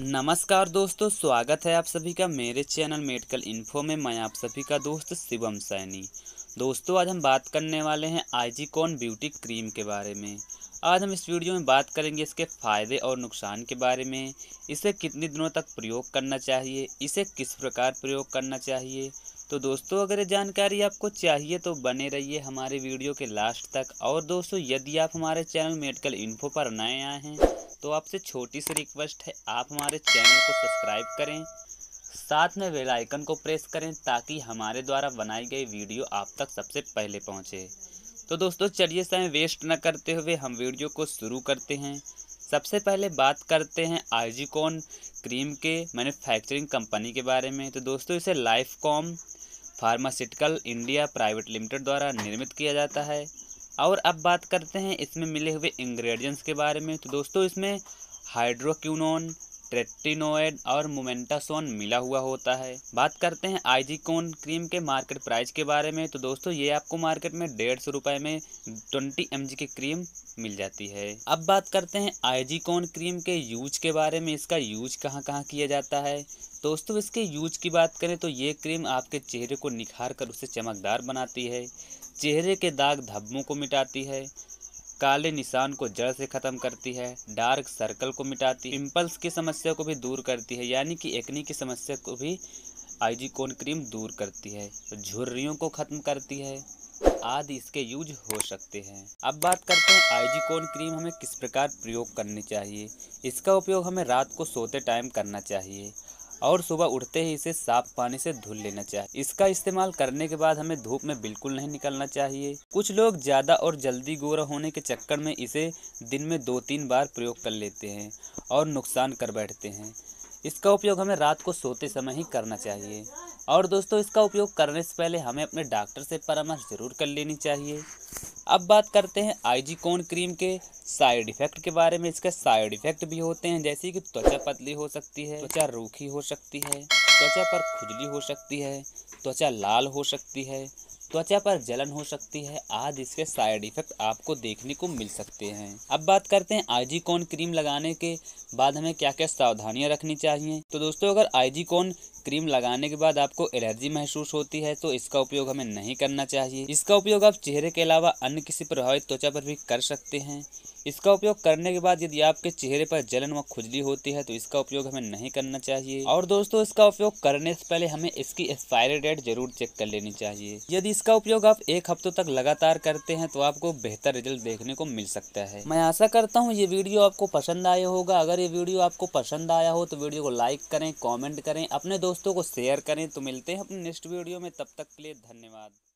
नमस्कार दोस्तों स्वागत है आप सभी का मेरे चैनल मेडिकल इन्फो में मैं आप सभी का दोस्त शिवम सैनी दोस्तों आज हम बात करने वाले हैं आईजीकॉन ब्यूटी क्रीम के बारे में आज हम इस वीडियो में बात करेंगे इसके फ़ायदे और नुकसान के बारे में इसे कितने दिनों तक प्रयोग करना चाहिए इसे किस प्रकार प्रयोग करना चाहिए तो दोस्तों अगर जानकारी आपको चाहिए तो बने रहिए हमारे वीडियो के लास्ट तक और दोस्तों यदि आप हमारे चैनल मेडिकल इन्फो पर नए आए हैं तो आपसे छोटी सी रिक्वेस्ट है आप हमारे चैनल को सब्सक्राइब करें साथ में बेल आइकन को प्रेस करें ताकि हमारे द्वारा बनाई गई वीडियो आप तक सबसे पहले पहुंचे तो दोस्तों चलिए समय वेस्ट न करते हुए हम वीडियो को शुरू करते हैं सबसे पहले बात करते हैं आइजिकॉन क्रीम के मैन्युफैक्चरिंग कंपनी के बारे में तो दोस्तों इसे life com pharmaceutical India private limited द्वारा निर्मित किया जाता है और अब बात करते हैं इसमें मिले हुए इंग्रेडिएंट्स के बारे में तो दोस्तों इसमें हाइड्रोक्यूनोन ट्रेटिनोइड और मोमेंटासोन मिला हुआ होता है बात करते हैं आइजिकोन क्रीम के मार्केट प्राइस के बारे में तो दोस्तों ये आपको मार्केट में डेढ़ सौ रुपये में ट्वेंटी एम की क्रीम मिल जाती है अब बात करते हैं आईजीकोन क्रीम के यूज के बारे में इसका यूज कहाँ कहाँ किया जाता है दोस्तों इसके यूज की बात करें तो ये क्रीम आपके चेहरे को निखार कर उसे चमकदार बनाती है चेहरे के दाग धब्बों को मिटाती है काले निशान को जड़ से ख़त्म करती है डार्क सर्कल को मिटाती है पिम्पल्स की समस्या को भी दूर करती है यानी कि एक्नी की समस्या को भी कोन क्रीम दूर करती है झुर्रियों को ख़त्म करती है आदि इसके यूज हो सकते हैं अब बात करते हैं कोन क्रीम हमें किस प्रकार प्रयोग करनी चाहिए इसका उपयोग हमें रात को सोते टाइम करना चाहिए और सुबह उठते ही इसे साफ पानी से धुल लेना चाहिए इसका इस्तेमाल करने के बाद हमें धूप में बिल्कुल नहीं निकलना चाहिए कुछ लोग ज़्यादा और जल्दी गोरा होने के चक्कर में इसे दिन में दो तीन बार प्रयोग कर लेते हैं और नुकसान कर बैठते हैं इसका उपयोग हमें रात को सोते समय ही करना चाहिए और दोस्तों इसका उपयोग करने से पहले हमें अपने डॉक्टर से परामर्श जरूर कर लेनी चाहिए अब बात करते हैं आईजी कौन क्रीम के साइड इफेक्ट के बारे में इसके साइड इफेक्ट भी होते हैं जैसे कि त्वचा पतली हो सकती है त्वचा रूखी हो सकती है त्वचा पर खुजली हो सकती है त्वचा लाल हो सकती है त्वचा पर जलन हो सकती है आज इसके साइड इफेक्ट आपको देखने को मिल सकते हैं अब बात करते हैं कोन क्रीम लगाने के बाद हमें क्या क्या सावधानियां रखनी चाहिए तो दोस्तों अगर कोन क्रीम लगाने के बाद आपको एलर्जी महसूस होती है तो इसका उपयोग हमें नहीं करना चाहिए इसका उपयोग आप चेहरे के अलावा अन्य किसी प्रभावित त्वचा पर भी कर सकते हैं इसका उपयोग करने के बाद यदि आपके चेहरे पर जलन व खुजली होती है तो इसका उपयोग हमें नहीं करना चाहिए और दोस्तों इसका उपयोग करने से पहले हमें इसकी एक्सपायरी डेट जरूर चेक कर लेनी चाहिए यदि इसका उपयोग आप एक हफ्तों तक लगातार करते हैं तो आपको बेहतर रिजल्ट देखने को मिल सकता है मैं आशा करता हूँ ये वीडियो आपको पसंद आया होगा अगर ये वीडियो आपको पसंद आया हो तो वीडियो को लाइक करें कॉमेंट करें अपने दोस्तों दोस्तों को शेयर करें तो मिलते हैं अपने नेक्स्ट वीडियो में तब तक के लिए धन्यवाद